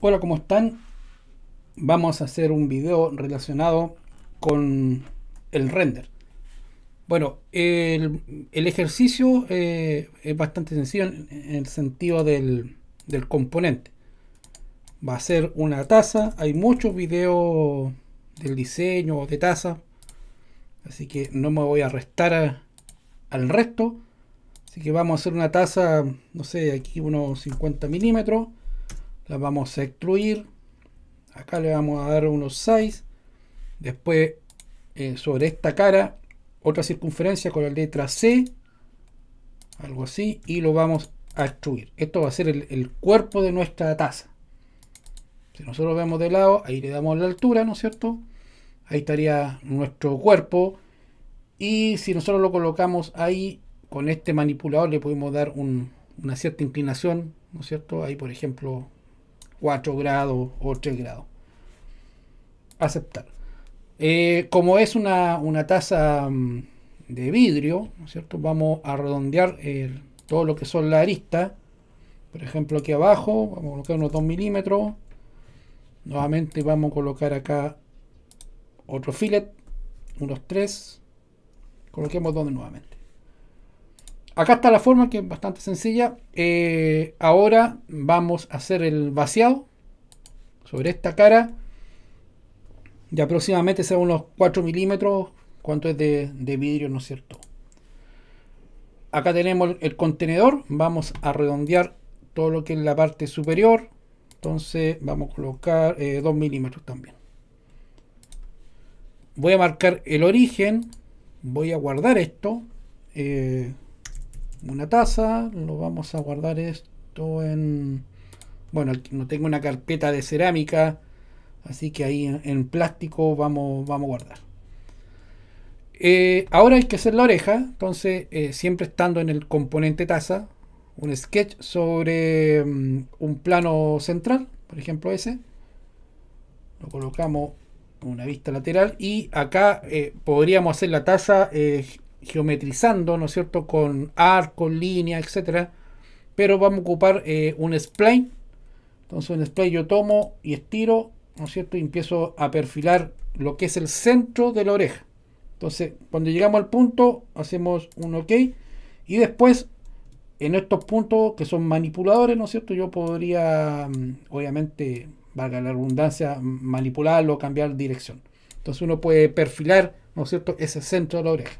Hola, ¿cómo están? Vamos a hacer un video relacionado con el render. Bueno, el, ejercicio eh, es bastante sencillo en, el sentido del, componente. Va a ser una taza. Hay muchos videos del diseño de taza. Así que no me voy a restar al resto. Así que vamos a hacer una taza, no sé, aquí unos 50 milímetros la vamos a excluir acá le vamos a dar unos 6 después eh, sobre esta cara otra circunferencia con la letra C algo así y lo vamos a extruir esto va a ser el, cuerpo de nuestra taza si nosotros vemos de lado ahí le damos la altura no es cierto ahí estaría nuestro cuerpo y si nosotros lo colocamos ahí con este manipulador le podemos dar una cierta inclinación, ¿no es cierto? Ahí, por ejemplo, 4 grados o 3 grados. Aceptar. Eh, como es una, una taza mm, de vidrio, cierto? Vamos a redondear eh, todo lo que son las aristas. Por ejemplo, aquí abajo vamos a colocar unos 2 milímetros. Nuevamente vamos a colocar acá otro fillet, unos 3. Coloquemos donde nuevamente. Acá está la forma que es bastante sencilla. Eh, ahora vamos a hacer el vaciado sobre esta cara. Y aproximadamente sea unos 4 milímetros. Cuánto es de, vidrio, ¿no es cierto? Acá tenemos el, contenedor. Vamos a redondear todo lo que es la parte superior. Entonces vamos a colocar 2 eh, milímetros también. Voy a marcar el origen. Voy a guardar esto. Eh, una taza, lo vamos a guardar esto en... Bueno, no tengo una carpeta de cerámica, así que ahí en, plástico vamos, vamos a guardar. Eh, ahora hay que hacer la oreja, entonces eh, siempre estando en el componente taza, un sketch sobre mm, un plano central, por ejemplo ese. Lo colocamos una vista lateral y acá eh, podríamos hacer la taza geometrizando, ¿no es cierto?, con arco, línea, etcétera. Pero vamos a ocupar eh, un spline. Entonces un spline yo tomo y estiro, ¿no es cierto?, y empiezo a perfilar lo que es el centro de la oreja. Entonces, cuando llegamos al punto, hacemos un OK. Y después, en estos puntos que son manipuladores, ¿no es cierto? Yo podría, mm, obviamente, valga la redundancia, manipularlo, cambiar dirección. Entonces uno puede perfilar, ¿no es cierto?, ese centro de la oreja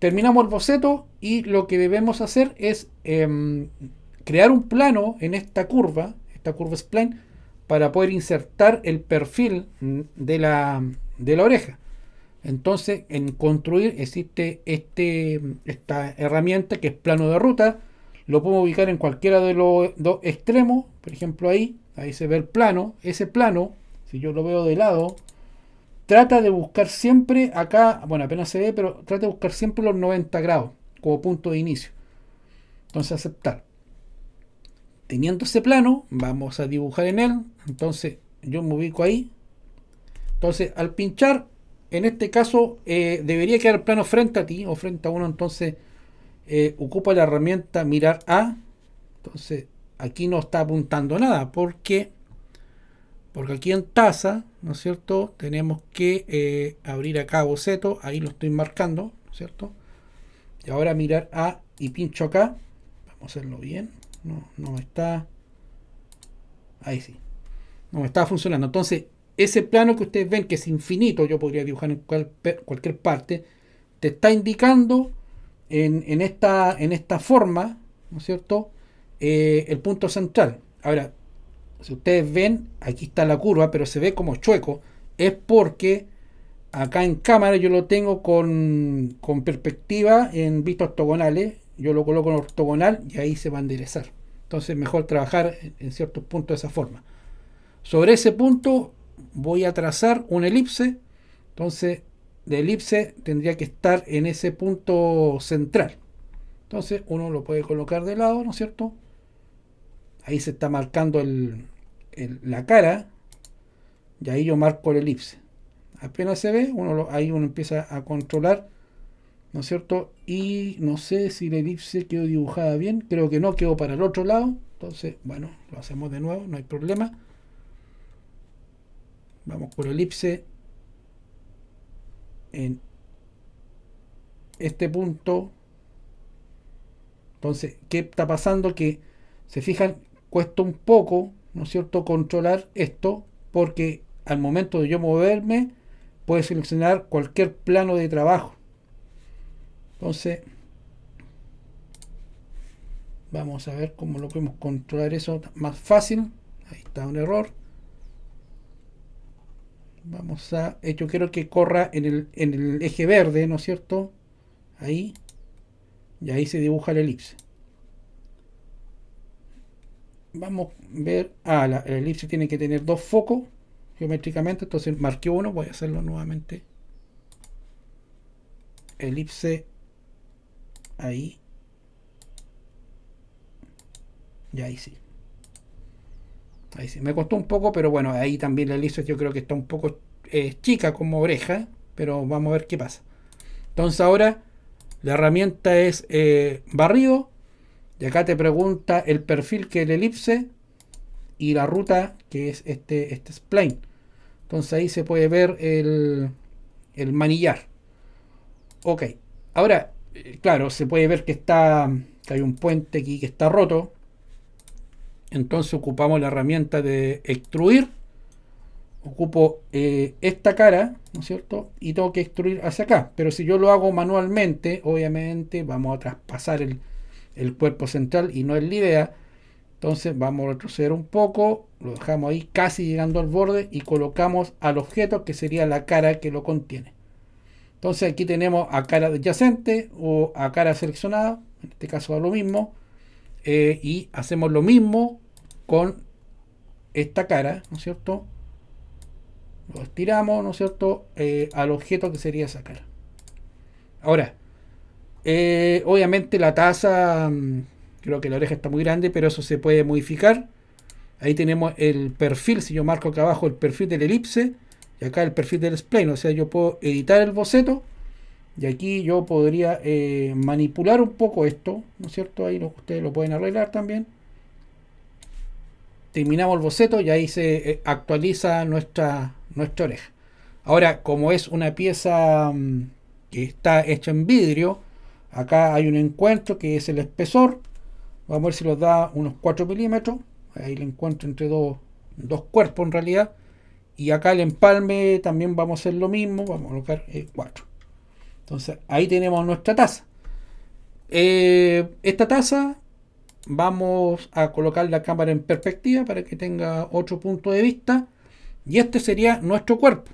terminamos el boceto y lo que debemos hacer es em, crear un plano en esta curva, esta curva spline, para poder insertar el perfil mm, de la, oreja. Entonces, en construir existe este, esta herramienta que es plano de ruta. Lo puedo ubicar en cualquiera de los dos extremos. Por ejemplo, ahí, ahí se ve el plano. Ese plano, si yo lo veo de lado, trata de buscar siempre acá, bueno, apenas se ve, pero trata de buscar siempre los 90 grados como punto de inicio. Entonces aceptar. Teniendo ese plano, vamos a dibujar en él. Entonces yo me ubico ahí. Entonces al pinchar, en este caso eh, debería quedar plano frente a ti o frente a uno. Entonces eh, ocupa la herramienta mirar a. Entonces aquí no está apuntando nada porque, porque aquí en tasa ¿no es cierto? Tenemos que eh, abrir acá boceto, ahí lo estoy marcando, ¿no es cierto? Y ahora mirar A y pincho acá, vamos a hacerlo bien, no, no está, ahí sí, no está funcionando. Entonces, ese plano que ustedes ven que es infinito, yo podría dibujar en cualquier parte, te está indicando en, esta, en esta forma, ¿no es cierto? Eh, el punto central. Ahora, si ustedes ven, aquí está la curva, pero se ve como chueco, es porque acá en cámara yo lo tengo con, con perspectiva en vistas ortogonales, yo lo coloco en ortogonal y ahí se va a enderezar. Entonces mejor trabajar en ciertos puntos de esa forma. Sobre ese punto voy a trazar una elipse, entonces de elipse tendría que estar en ese punto central. Entonces uno lo puede colocar de lado, ¿no es cierto? Ahí se está marcando la cara. Y ahí yo marco el elipse. Apenas se ve, uno ahí uno empieza a controlar. ¿No es cierto? Y no sé si la elipse quedó dibujada bien. Creo que no, quedó para el otro lado. Entonces, bueno, lo hacemos de nuevo, no hay problema. Vamos por elipse. En este punto. Entonces, ¿qué está pasando? Que se fijan cuesta un poco, ¿no es cierto?, controlar esto porque al momento de yo moverme puedo seleccionar cualquier plano de trabajo. Entonces, vamos a ver cómo lo podemos controlar eso más fácil. Ahí está un error. Vamos a, eh, yo quiero que corra en el, en el eje verde, ¿no es cierto? Ahí. Y ahí se dibuja la elipse vamos a ver, ah, la, elipse tiene que tener dos focos geométricamente, entonces marqué uno, voy a hacerlo nuevamente. Elipse ahí. Y ahí sí. Ahí sí. Me costó un poco, pero bueno, ahí también la elipse yo creo que está un poco eh, chica como oreja, pero vamos a ver qué pasa. Entonces ahora la herramienta es eh, barrido, y acá te pregunta el perfil que el elipse y la ruta que es este, este spline. Entonces ahí se puede ver el, el manillar. Ok, ahora, eh, claro, se puede ver que está que hay un puente aquí que está roto. Entonces ocupamos la herramienta de extruir. Ocupo eh, esta cara, ¿no es cierto? Y tengo que extruir hacia acá. Pero si yo lo hago manualmente, obviamente vamos a traspasar el, el cuerpo central y no es la idea. Entonces vamos a retroceder un poco, lo dejamos ahí casi llegando al borde y colocamos al objeto que sería la cara que lo contiene. Entonces aquí tenemos a cara adyacente o a cara seleccionada, en este caso a lo mismo, eh, y hacemos lo mismo con esta cara, ¿no es cierto? Lo estiramos, ¿no es cierto?, eh, al objeto que sería esa cara. Ahora, eh, obviamente la tasa, mm, creo que la oreja está muy grande, pero eso se puede modificar. Ahí tenemos el perfil, si yo marco acá abajo el perfil del elipse, y acá el perfil del spline, o sea, yo puedo editar el boceto, y aquí yo podría eh, manipular un poco esto, ¿no es cierto? Ahí ustedes lo pueden arreglar también. Terminamos el boceto y ahí se eh, actualiza nuestra, nuestra oreja. Ahora, como es una pieza mm, que está hecha en vidrio, Acá hay un encuentro que es el espesor. Vamos a ver si nos da unos 4 milímetros. Ahí el encuentro entre dos, dos cuerpos en realidad. Y acá el empalme también vamos a hacer lo mismo. Vamos a colocar 4. Eh, Entonces ahí tenemos nuestra taza. Eh, esta taza vamos a colocar la cámara en perspectiva para que tenga otro punto de vista. Y este sería nuestro cuerpo.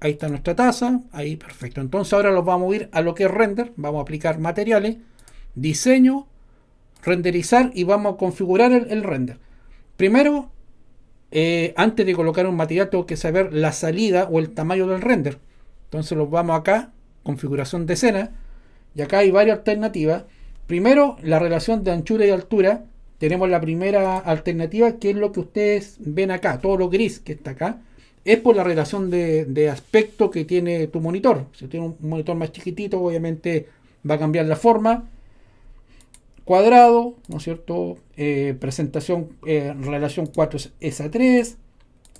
Ahí está nuestra tasa. Ahí, perfecto. Entonces ahora los vamos a ir a lo que es render. Vamos a aplicar materiales, diseño, renderizar y vamos a configurar el, render. Primero, eh, antes de colocar un material, tengo que saber la salida o el tamaño del render. Entonces los vamos acá, configuración de escena. Y acá hay varias alternativas. Primero, la relación de anchura y altura. Tenemos la primera alternativa, que es lo que ustedes ven acá, todo lo gris que está acá es por la relación de, aspecto que tiene tu monitor. Si tiene un monitor más chiquitito, obviamente va a cambiar la forma. Cuadrado, ¿no es cierto? Eh, presentación, en eh, relación 4 es a 3.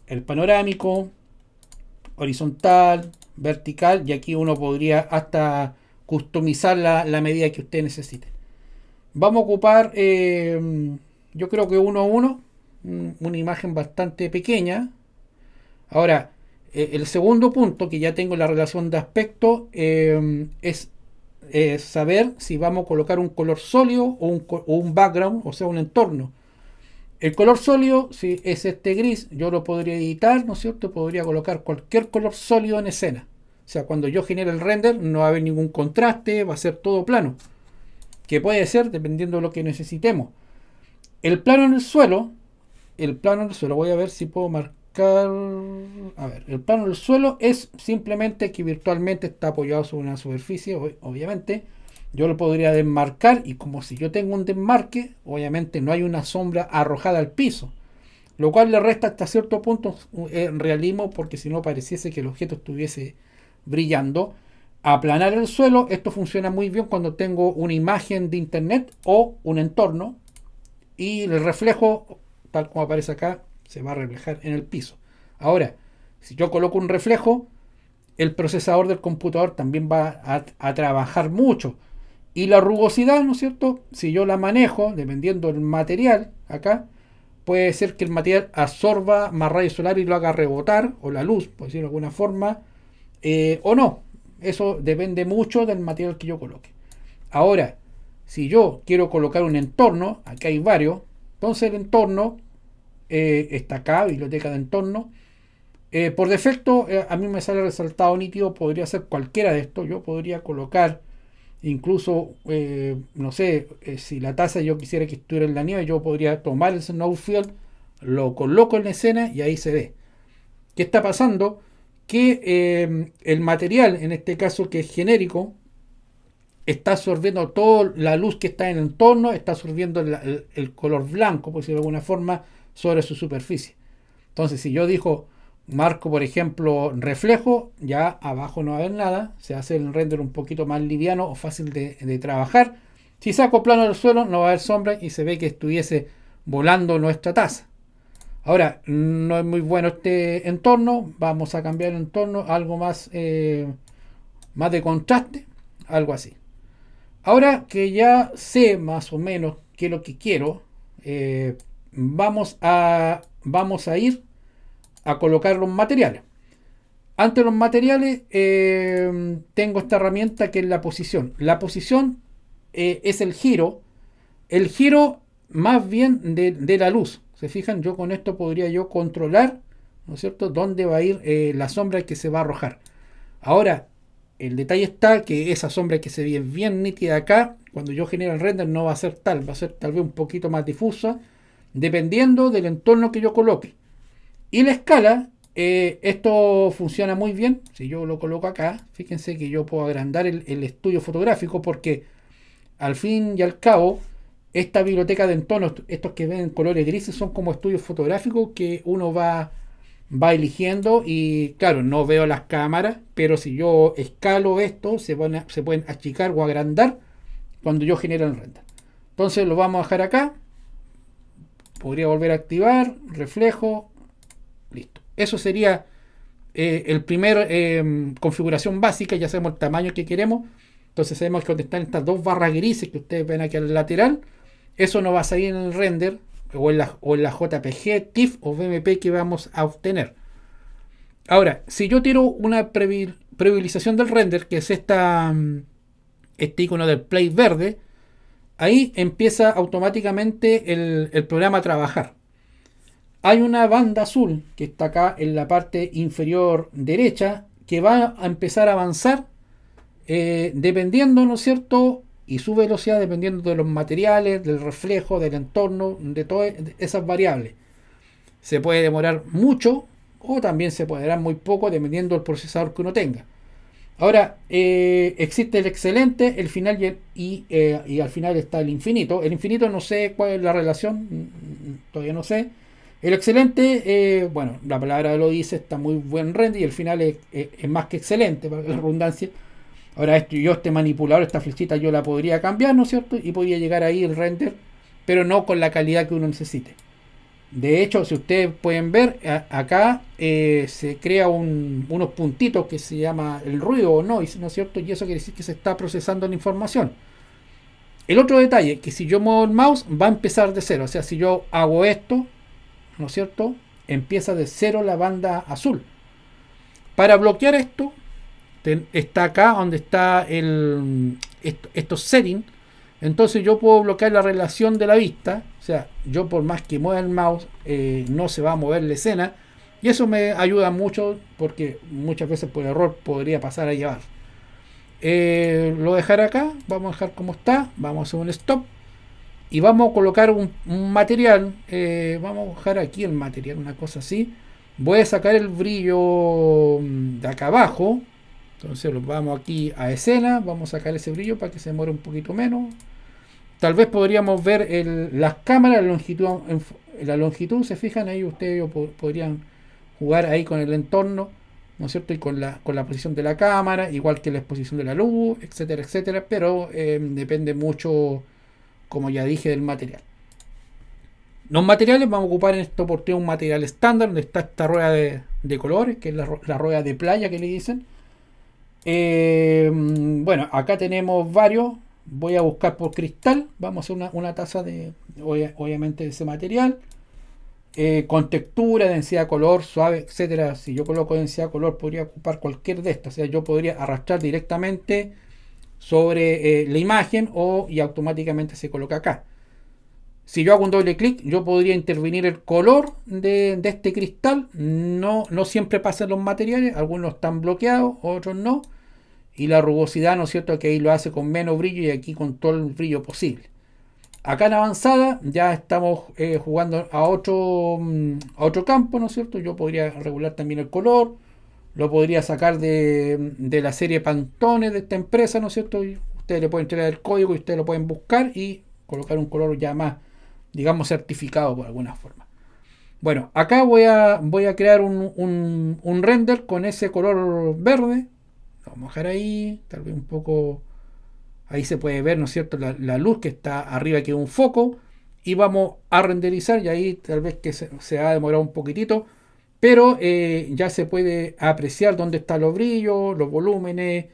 El panorámico, horizontal, vertical. Y aquí uno podría hasta customizar la, medida que usted necesite. Vamos a ocupar, eh, yo creo que uno a uno, una imagen bastante pequeña Ahora, eh, el segundo punto que ya tengo la relación de aspecto em, es saber si vamos a colocar un color sólido o un, un, background, o sea, un entorno. El color sólido, si es este gris, yo lo podría editar, ¿no es cierto? Podría colocar cualquier color sólido en escena. O sea, cuando yo genere el render no va a haber ningún contraste, va a ser todo plano. Que puede ser dependiendo de lo que necesitemos. El plano en el suelo, el plano en el suelo, voy a ver si puedo marcar a ver, el plano del suelo es simplemente que virtualmente está apoyado sobre una superficie, obviamente. Yo lo podría desmarcar y como si yo tengo un desmarque, obviamente no hay una sombra arrojada al piso. Lo cual le resta hasta cierto punto en eh, realismo porque si no pareciese que el objeto estuviese brillando. Aplanar el suelo, esto funciona muy bien cuando tengo una imagen de internet o un entorno y el reflejo, tal como aparece acá, se va a reflejar en el piso. Ahora, si yo coloco un reflejo, el procesador del computador también va a, trabajar mucho. Y la rugosidad, ¿no es cierto? Si yo la manejo, dependiendo del material, acá, puede ser que el material absorba más rayos solar y lo haga rebotar, o la luz, por decirlo de alguna forma, eh, o no. Eso depende mucho del material que yo coloque. Ahora, si yo quiero colocar un entorno, aquí hay varios, entonces el entorno eh, está acá, biblioteca de entorno. Eh, por defecto, eh, a mí me sale resaltado nítido, podría ser cualquiera de estos. Yo podría colocar, incluso, no sé, si la taza yo quisiera que estuviera en la nieve, yo podría tomar el Snowfield, lo coloco en la escena y ahí se ve. ¿Qué está pasando? Que el material, en este caso que es genérico, está absorbiendo toda la luz que está en el entorno, está absorbiendo el, color blanco, por si de alguna forma, sobre su superficie. Entonces, si yo digo, marco por ejemplo reflejo, ya abajo no va a haber nada, se hace el render un poquito más liviano o fácil de, trabajar. Si saco plano del suelo, no va a haber sombra y se ve que estuviese volando nuestra taza. Ahora, no es muy bueno este entorno, vamos a cambiar el entorno, algo más, eh, más de contraste, algo así. Ahora que ya sé más o menos qué es lo que quiero, eh, vamos a, vamos a ir a colocar los materiales. Ante los materiales eh, tengo esta herramienta que es la posición. La posición eh, es el giro, el giro más bien de, la luz. Se fijan, yo con esto podría yo controlar, ¿no es cierto?, dónde va a ir eh, la sombra que se va a arrojar. Ahora, el detalle está que esa sombra que se ve bien nítida acá, cuando yo genero el render no va a ser tal, va a ser tal vez un poquito más difusa dependiendo del entorno que yo coloque. Y la escala, eh, esto funciona muy bien. Si yo lo coloco acá, fíjense que yo puedo agrandar el, estudio fotográfico porque al fin y al cabo, esta biblioteca de entornos, estos que ven colores grises, son como estudios fotográficos que uno va, va eligiendo y claro, no veo las cámaras, pero si yo escalo esto, se, van se pueden achicar o agrandar cuando yo genero el render. Entonces lo vamos a dejar acá. Podría volver a activar, reflejo, listo. Eso sería eh, el primer em, configuración básica, ya sabemos el tamaño que queremos. Entonces sabemos que donde están estas dos barras grises que ustedes ven aquí al lateral, eso no va a salir en el render o en la, o la JPG, TIFF o BMP que vamos a obtener. Ahora, si yo tiro una previsualización del render, que es esta, mm, este icono del play verde, ahí empieza automáticamente el, programa a trabajar. Hay una banda azul que está acá en la parte inferior derecha que va a empezar a avanzar eh, dependiendo, ¿no es cierto? Y su velocidad dependiendo de los materiales, del reflejo, del entorno, de todas e, esas variables. Se puede demorar mucho o también se podrá muy poco dependiendo del procesador que uno tenga. Ahora, eh, existe el excelente, el final eh, y, al final está el infinito. El infinito no sé cuál es la relación, todavía no sé. El excelente, eh, bueno, la palabra lo dice, está muy buen render y el final es, más que excelente, para redundancia. Ahora, esto, yo este manipulador, esta flechita yo la podría cambiar, ¿no es cierto? Y podría llegar ahí el render, pero no con la calidad que uno necesite. De hecho, si ustedes pueden ver, acá eh, se crea unos puntitos que se llama el ruido o noise, ¿no es cierto? Y eso quiere decir que se está procesando la información. El otro detalle, que si yo muevo el mouse, va a empezar de cero. O sea, si yo hago esto, ¿no es cierto? Empieza de cero la banda azul. Para bloquear esto, está acá donde está el, estos settings entonces yo puedo bloquear la relación de la vista, o sea, yo por más que mueva el mouse, eh, no se va a mover la escena. Y eso me ayuda mucho porque muchas veces por error podría pasar a llevar. Eh, lo dejar acá, vamos a dejar como está, vamos a hacer un stop y vamos a colocar un, material, eh, vamos a dejar aquí el material, una cosa así. Voy a sacar el brillo mm, de acá abajo, entonces vamos aquí a escena, vamos a sacar ese brillo para que se demore un poquito menos. Tal vez podríamos ver las cámaras, la longitud, la longitud, se fijan ahí, ustedes podrían jugar ahí con el entorno, ¿no es cierto? Y con la, con la posición de la cámara, igual que la exposición de la luz, etcétera, etcétera, pero em, depende mucho, como ya dije, del material. Los materiales, vamos a ocupar en porque oportunidad un material estándar, donde está esta rueda de, colores, que es la rueda de playa que le dicen eh, bueno, acá tenemos varios. Voy a buscar por cristal. Vamos a hacer una, taza de, obviamente, de ese material. Eh, con textura, densidad color, suave, etcétera. Si yo coloco densidad de color, podría ocupar cualquier de estas. O sea, yo podría arrastrar directamente sobre eh, la imagen y automáticamente se coloca acá. Si yo hago un doble clic, yo podría intervenir el color de, este cristal. No, no siempre pasan los materiales, algunos están bloqueados, otros no y la rugosidad, ¿no es cierto?, que ahí lo hace con menos brillo y aquí con todo el brillo posible. Acá en avanzada ya estamos eh, jugando a otro, mm, a otro campo, ¿no es cierto? Yo podría regular también el color, lo podría sacar de, la serie Pantone de esta empresa, ¿no es cierto? ustedes le pueden entregar el código y ustedes lo pueden buscar y colocar un color ya más, digamos, certificado por alguna forma. Bueno, acá voy a, voy a crear un, un render con ese color verde, vamos a dejar ahí, tal vez un poco, ahí se puede ver, ¿no es cierto?, la, luz que está arriba que es un foco, y vamos a renderizar, y ahí tal vez que se, ha demorado un poquitito, pero eh, ya se puede apreciar dónde están los brillos, los volúmenes,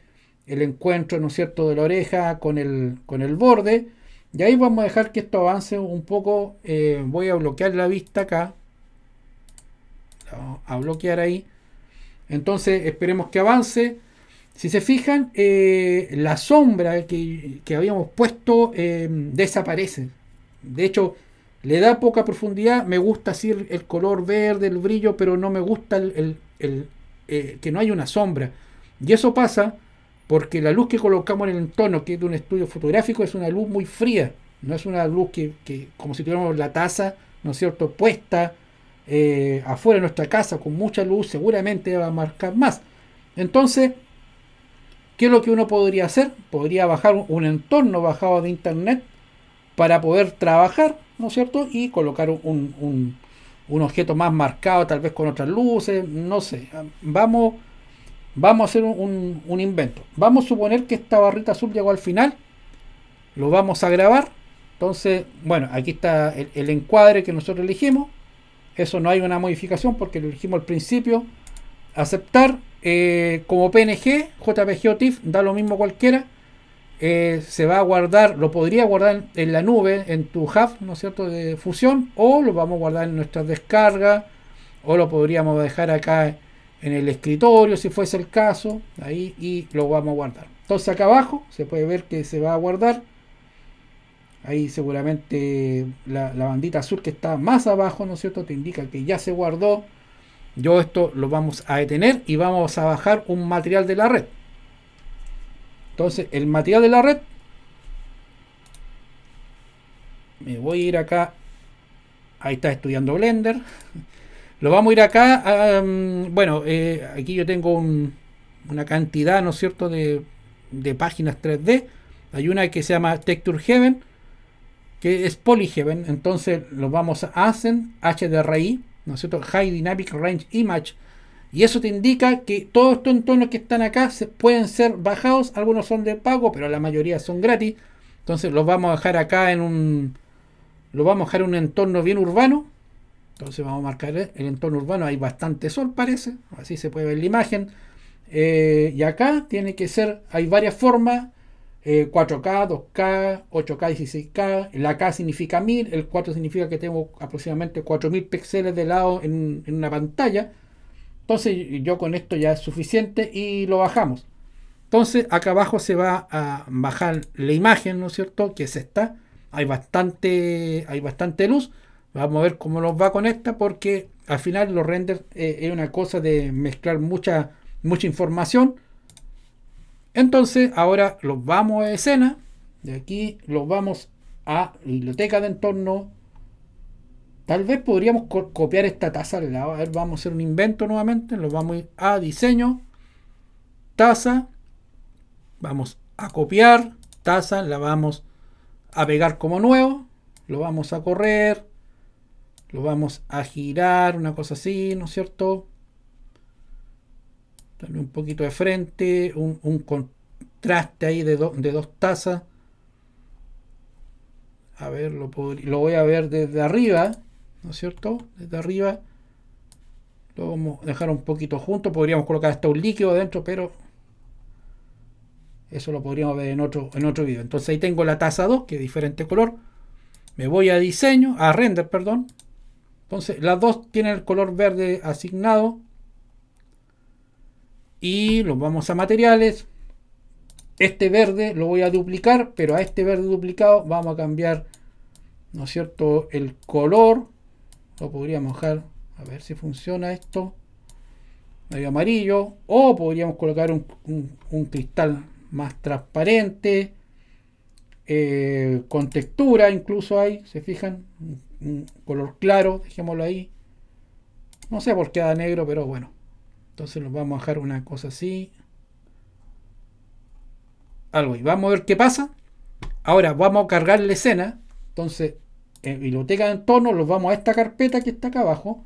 el encuentro, ¿no es cierto?, de la oreja con el, con el borde, y ahí vamos a dejar que esto avance un poco, eh, voy a bloquear la vista acá, a bloquear ahí, entonces esperemos que avance. Si se fijan, eh, la sombra que, habíamos puesto eh, desaparece. De hecho, le da poca profundidad. Me gusta así el color verde, el brillo, pero no me gusta el, eh, que no hay una sombra. Y eso pasa porque la luz que colocamos en el entorno, que es de un estudio fotográfico, es una luz muy fría. No es una luz que, como si tuviéramos la taza, ¿no es cierto?, puesta afuera de nuestra casa con mucha luz, seguramente va a marcar más. Entonces, ¿Qué es lo que uno podría hacer? Podría bajar un entorno bajado de internet para poder trabajar, ¿no es cierto? Y colocar un, objeto más marcado, tal vez con otras luces, no sé. Vamos, vamos a hacer un, invento. Vamos a suponer que esta barrita azul llegó al final. Lo vamos a grabar. Entonces, bueno, aquí está el, el encuadre que nosotros elegimos. Eso no hay una modificación porque lo elegimos al principio. Aceptar eh, como PNG, JPG TIFF, da lo mismo cualquiera. Eh, se va a guardar, lo podría guardar en, la nube, en tu hub, ¿no es cierto?, de fusión, o lo vamos a guardar en nuestra descarga o lo podríamos dejar acá en el escritorio, si fuese el caso, ahí, y lo vamos a guardar. Entonces acá abajo se puede ver que se va a guardar. Ahí seguramente la, la bandita azul que está más abajo, ¿no es cierto?, te indica que ya se guardó. Yo esto lo vamos a detener y vamos a bajar un material de la red. Entonces, el material de la red. Me voy a ir acá. Ahí está estudiando Blender. Lo vamos a ir acá. bueno, eh, aquí yo tengo una cantidad, ¿no es cierto?, de, páginas 3D. Hay una que se llama Texture Heaven, que es Polyheaven. Entonces, lo vamos a hacer. HDRI. High Dynamic Range Image. Y eso te indica que todos estos entornos que están acá se pueden ser bajados. Algunos son de pago, pero la mayoría son gratis. Entonces los vamos a dejar acá en un. Lo vamos a dejar un entorno bien urbano. Entonces vamos a marcar el entorno urbano. Hay bastante sol, parece. Así se puede ver la imagen. Eh, y acá tiene que ser. Hay varias formas 4K, 2K, 8K, 16K. La K significa 1000, el 4 significa que tengo aproximadamente 4000 píxeles de lado en, una pantalla. Entonces yo con esto ya es suficiente y lo bajamos. Entonces acá abajo se va a bajar la imagen, ¿no es cierto? Que es esta. Hay bastante, hay bastante luz. Vamos a ver cómo nos va con esta porque al final los renders eh, es una cosa de mezclar mucha, mucha información. Entonces, ahora los vamos a escena. De aquí los vamos a biblioteca de entorno. Tal vez podríamos copiar esta taza A ver, vamos a hacer un invento nuevamente. Los vamos a a diseño. Taza. Vamos a copiar. Taza. La vamos a pegar como nuevo. Lo vamos a correr. Lo vamos a girar. Una cosa así, ¿no es cierto? un poquito de frente, un, contraste ahí de, dos tazas. A ver, lo, voy a ver desde arriba, ¿no es cierto? Desde arriba. Lo vamos a dejar un poquito junto. Podríamos colocar hasta un líquido adentro, pero eso lo podríamos ver en otro, en otro video. Entonces ahí tengo la taza 2, que es diferente color. Me voy a diseño, a render, perdón. Entonces las dos tienen el color verde asignado y los vamos a materiales. Este verde lo voy a duplicar, pero a este verde duplicado vamos a cambiar, ¿no es cierto?, el color. Lo podríamos dejar, a ver si funciona esto. medio amarillo. O podríamos colocar un, cristal más transparente. Eh, con textura incluso ahí. se fijan, un, un color claro, dejémoslo ahí. No sé por qué da negro, pero bueno. Entonces nos vamos a dejar una cosa así. Algo. Y vamos a ver qué pasa. Ahora vamos a cargar la escena. Entonces, en biblioteca de entorno, los vamos a esta carpeta que está acá abajo.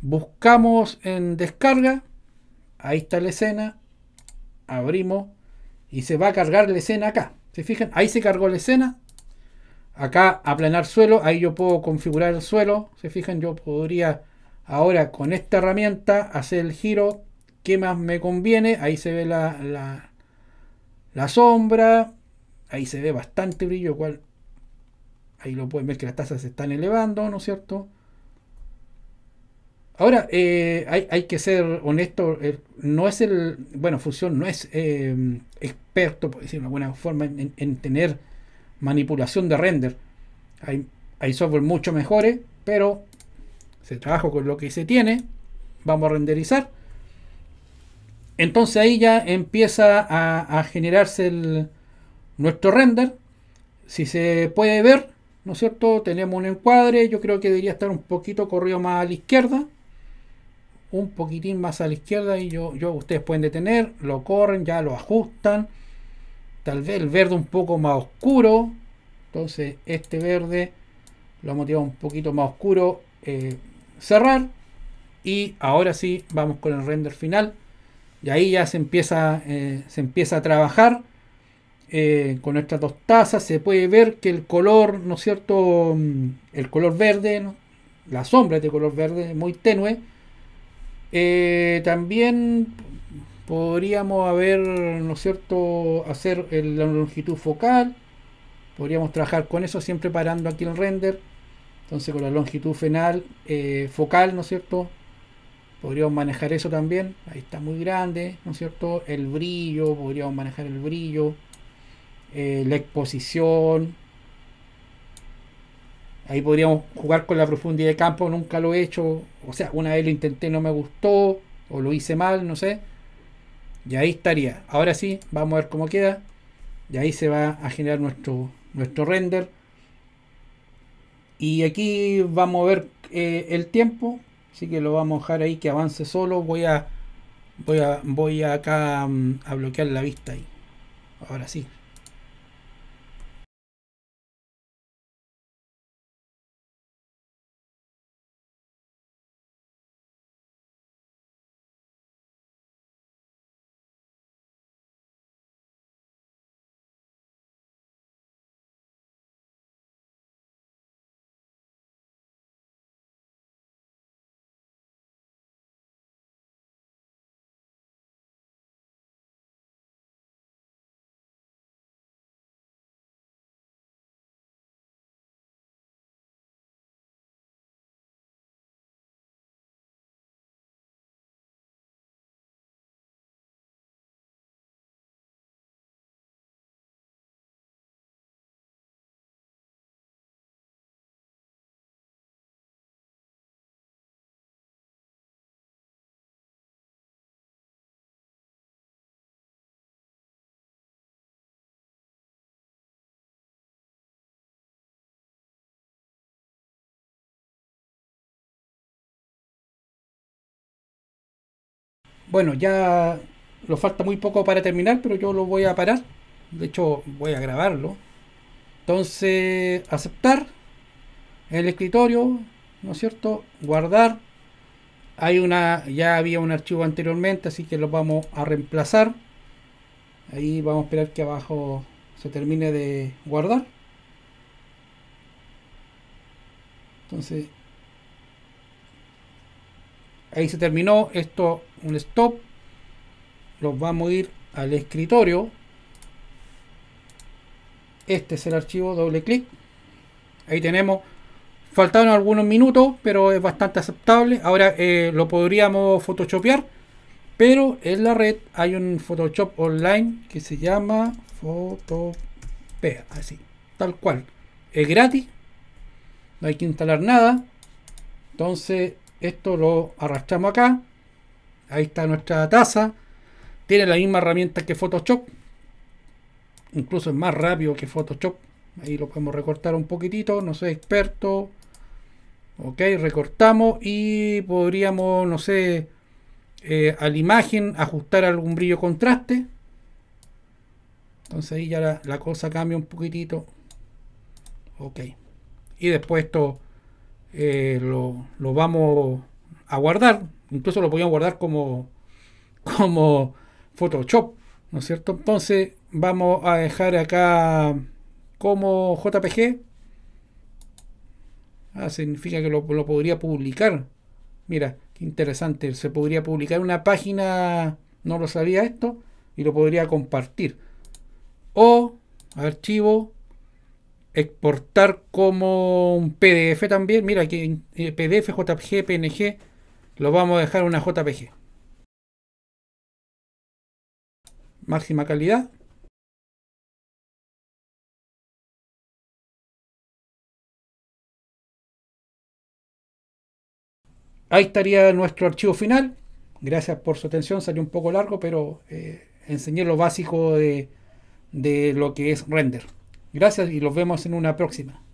Buscamos en descarga. Ahí está la escena. Abrimos. Y se va a cargar la escena acá. ¿Se fijan? Ahí se cargó la escena. Acá aplanar suelo. Ahí yo puedo configurar el suelo. ¿Se fijan? Yo podría Ahora con esta herramienta hacer el giro que más me conviene. Ahí se ve la, sombra. Ahí se ve bastante brillo. Cual, ahí lo pueden ver que las tasas se están elevando, ¿no es cierto? Ahora, eh, hay, que ser honesto, eh, no es el, bueno, Fusión no es eh, experto, por decir una buena forma, en, tener manipulación de render. Hay, hay software mucho mejores, pero se trabaja con lo que se tiene, vamos a renderizar. Entonces ahí ya empieza a, generarse el, nuestro render. Si se puede ver, ¿no es cierto? Tenemos un encuadre, yo creo que debería estar un poquito corrido más a la izquierda. Un poquitín más a la izquierda y yo, yo ustedes pueden detener, lo corren, ya lo ajustan. Tal vez el verde un poco más oscuro. Entonces este verde lo motiva un poquito más oscuro. Eh, cerrar y ahora sí vamos con el render final y ahí ya se empieza, eh, se empieza a trabajar eh, con nuestras dos tazas se puede ver que el color no es cierto mm, el color verde la sombra de color verde muy tenue eh, también podríamos haber no es cierto hacer la longitud focal podríamos trabajar con eso siempre parando aquí el render entonces con la longitud final, eh, focal, ¿no es cierto? Podríamos manejar eso también. Ahí está muy grande, ¿no es cierto? El brillo, podríamos manejar el brillo. Eh, la exposición. Ahí podríamos jugar con la profundidad de campo, nunca lo he hecho. O sea, una vez lo intenté, no me gustó. O lo hice mal, no sé. Y ahí estaría. Ahora sí, vamos a ver cómo queda. Y ahí se va a generar nuestro, nuestro render. Y aquí vamos a ver eh, el tiempo. Así que lo vamos a dejar ahí que avance solo. Voy a voy a voy acá mm, a bloquear la vista ahí. Ahora sí. Bueno, ya lo falta muy poco para terminar, pero yo lo voy a parar. De hecho, voy a grabarlo. Entonces, aceptar el escritorio, ¿no es cierto? Guardar. Hay una, ya había un archivo anteriormente, así que lo vamos a reemplazar. Ahí vamos a esperar que abajo se termine de guardar. Entonces, ahí se terminó. Esto un stop, los vamos a ir al escritorio. Este es el archivo, doble clic. Ahí tenemos, faltaron algunos minutos, pero es bastante aceptable. Ahora eh, lo podríamos photoshopear, pero en la red hay un Photoshop online que se llama Photopea, así, tal cual. Es gratis, no hay que instalar nada. Entonces, esto lo arrastramos acá Ahí está nuestra taza. Tiene la misma herramienta que Photoshop. Incluso es más rápido que Photoshop. Ahí lo podemos recortar un poquitito. No soy experto. Ok, recortamos y podríamos, no sé, eh, a la imagen ajustar algún brillo contraste. Entonces ahí ya la, cosa cambia un poquitito. Ok. Y después esto eh, lo, lo vamos a guardar Incluso lo podían guardar como, como Photoshop, ¿no es cierto? Entonces vamos a dejar acá como JPG. Ah, significa que lo, podría publicar. Mira, qué interesante. Se podría publicar una página, no lo sabía esto, y lo podría compartir. O archivo, exportar como un PDF también. Mira, que eh, PDF, JPG, PNG lo vamos a dejar una JPG. Máxima calidad. Ahí estaría nuestro archivo final. Gracias por su atención. Salió un poco largo, pero eh, enseñé lo básico de, de lo que es render. Gracias y los vemos en una próxima.